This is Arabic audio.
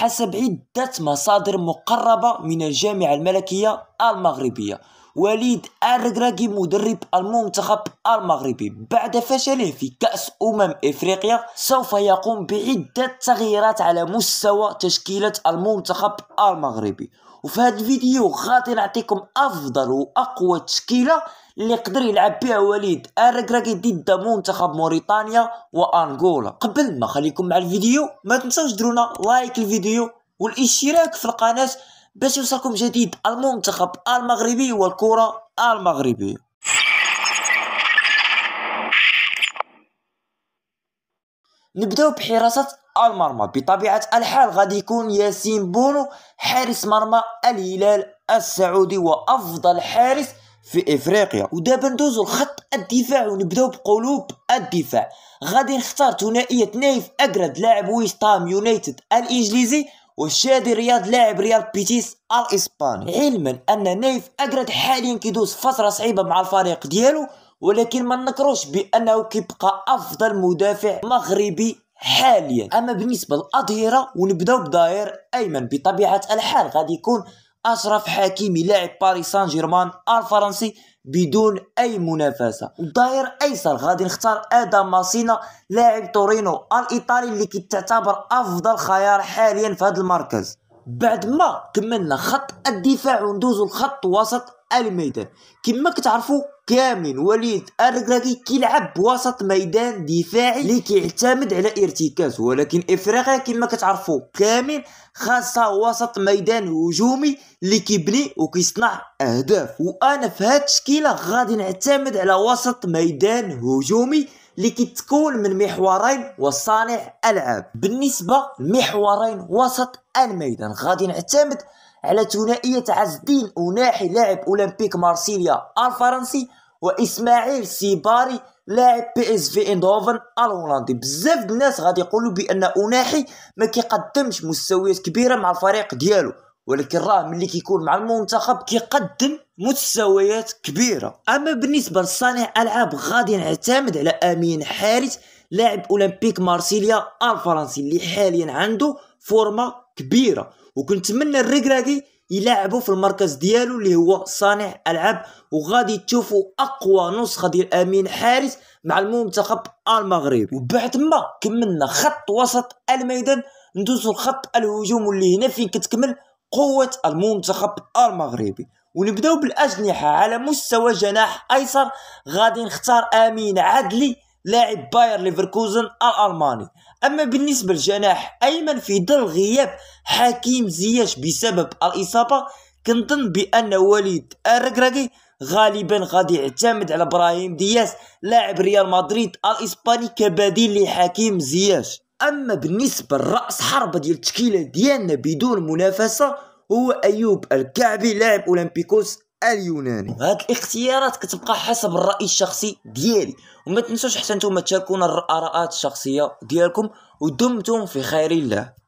حسب عدة مصادر مقربة من الجامعة الملكية المغربية وليد الركراكي مدرب المنتخب المغربي بعد فشله في كأس أمم إفريقيا سوف يقوم بعدة تغييرات على مستوى تشكيلة المنتخب المغربي وفي هذا الفيديو غادي نعطيكم افضل واقوى تشكيله اللي يقدر يلعب بها وليد الركراكي ضد منتخب موريتانيا وانغولا قبل ما خليكم مع الفيديو ما تنساوش ديرونا لايك الفيديو والاشتراك في القناه باش يوصلكم جديد المنتخب المغربي والكره المغربيه نبداو بحراسه المرمى بطبيعة الحال غادي يكون ياسين بونو حارس مرمى الهلال السعودي وأفضل حارس في افريقيا ودابا ندوزو لخط الدفاع ونبداو بقلوب الدفاع غادي نختار ثنائيه نايف أقرد لاعب ويستام يونايتد الانجليزي وشادي رياض لاعب ريال بيتيس الاسباني علما ان نايف أقرد حاليا كيدوز فتره صعيبه مع الفريق ديالو ولكن ما نكروش بانه كيبقى افضل مدافع مغربي حاليا اما بالنسبه للاظهره ونبداو بداير ايمن بطبيعه الحال غادي يكون اشرف حكيمي لاعب باريس سان جيرمان الفرنسي بدون اي منافسه والظهير ايسر غادي نختار ادم ماسينا لاعب تورينو الايطالي اللي كتعتبر افضل خيار حاليا في هذا المركز بعد ما كملنا خط الدفاع وندوزو لخط وسط الميدان كما كتعرفوا كامل وليد الركراكي كيلعب بوسط ميدان دفاعي اللي كيعتمد على ارتكاز ولكن افريقيا كما كتعرفوا كامل خاصه وسط ميدان هجومي اللي كيبني وكيصنع اهداف وانا في هاد التشكيله غادي نعتمد على وسط ميدان هجومي اللي كيتكون من محورين وصانع العاب بالنسبه لمحورين وسط الميدان غادي نعتمد على ثنائيه عز الدين وناحي لاعب اولمبيك مارسيليا الفرنسي واسماعيل سيباري لاعب بي اس في اندوفن الهولندي بزاف الناس غادي يقولوا بان اوناحي ما كيقدمش مستويات كبيره مع الفريق ديالو ولكن راه ملي كيكون مع المنتخب كيقدم مستويات كبيره اما بالنسبه لصانع العاب غادي نعتمد على امين حارث لاعب اولمبيك مارسيليا الفرنسي اللي حاليا عنده فورما كبيره وكنتمنى الركراكي يلعبوا في المركز ديالو اللي هو صانع العاب وغادي تشوفوا اقوى نسخه ديال امين حارس مع المنتخب المغربي وبعد ما كملنا خط وسط الميدان ندوزو الخط الهجوم اللي هنا فين كتكمل قوة المنتخب المغربي ونبداو بالاجنحه على مستوى جناح ايسر غادي نختار امين عدلي لاعب باير ليفركوزن الالماني اما بالنسبه للجناح ايمن في ظل غياب حكيم زياش بسبب الاصابه كنظن بان وليد الركراكي غالبا غادي يعتمد على ابراهيم دياس لاعب ريال مدريد الاسباني كبديل لحكيم زياش اما بالنسبه لراس حربه ديال التشكيله ديالنا بدون منافسه هو ايوب الكعبي لاعب اولمبيكوس اليوناني هاد الاختيارات كتبقى حسب الراي الشخصي ديالي وما تنسوش حتى نتوما تشاركونا الاراءات الشخصيه ديالكم ودمتم في خير الله